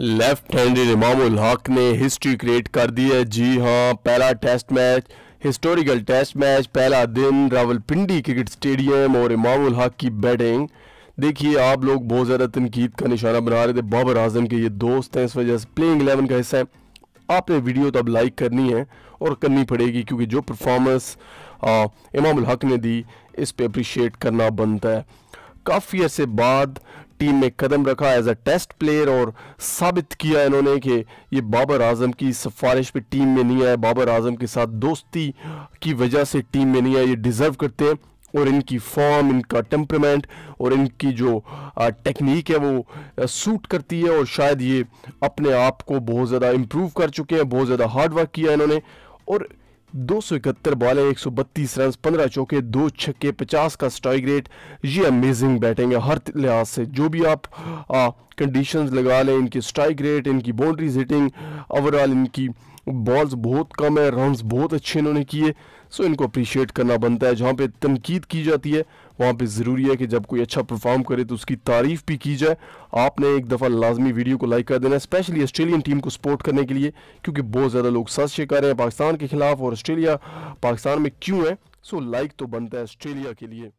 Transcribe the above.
left handed इमामुल हक ने history create कर दी है जी हाँ पहला test match historical test match पहला दिन रावलपिंडी क्रिकेट स्टेडियम और इमामुल हक की बैटिंग देखिए आप लोग बहुत ज़्यादा तनकीद का निशाना बना रहे थे बाबर आजम के ये दोस्त हैं इस वजह से प्लेइंग एलेवन का हिस्सा है आपने वीडियो तो अब लाइक करनी है और करनी पड़ेगी क्योंकि जो परफॉर्मेंस इमामुल हक ने दी इस पर अप्रिशिएट करना बनता है काफ़ी अरसे बाद टीम में कदम रखा एज अ टेस्ट प्लेयर और साबित किया इन्होंने कि ये बाबर आजम की सिफारिश पे टीम में नहीं आया बाबर आजम के साथ दोस्ती की वजह से टीम में नहीं आए ये डिज़र्व करते हैं और इनकी फॉर्म इनका टेम्परामेंट और इनकी जो टेक्निक है वो सूट करती है और शायद ये अपने आप को बहुत ज़्यादा इम्प्रूव कर चुके हैं बहुत ज़्यादा हार्ड वर्क किया इन्होंने और दो सौ इकहत्तर बॉले एक सौ बत्तीस रन पंद्रह चौके दो छक्के पचास का स्ट्राइक रेट ये अमेजिंग बैटिंग है हर लिहाज से जो भी आप कंडीशंस लगा लें इनकी स्ट्राइक रेट इनकी बाउंड्रीज हिटिंग ओवरऑल इनकी बॉल्स बहुत कम है रन बहुत अच्छे इन्होंने किए सो इनको अप्रिशिएट करना बनता है जहाँ पे तनकीद की जाती है वहाँ पे ज़रूरी है कि जब कोई अच्छा परफॉर्म करे तो उसकी तारीफ़ भी की जाए आपने एक दफ़ा लाजमी वीडियो को लाइक कर देना स्पेशली ऑस्ट्रेलियन टीम को सपोर्ट करने के लिए क्योंकि बहुत ज़्यादा लोग साजिश कर रहे हैं पाकिस्तान के खिलाफ और ऑस्ट्रेलिया पाकिस्तान में क्यों है सो लाइक तो बनता है ऑस्ट्रेलिया के लिए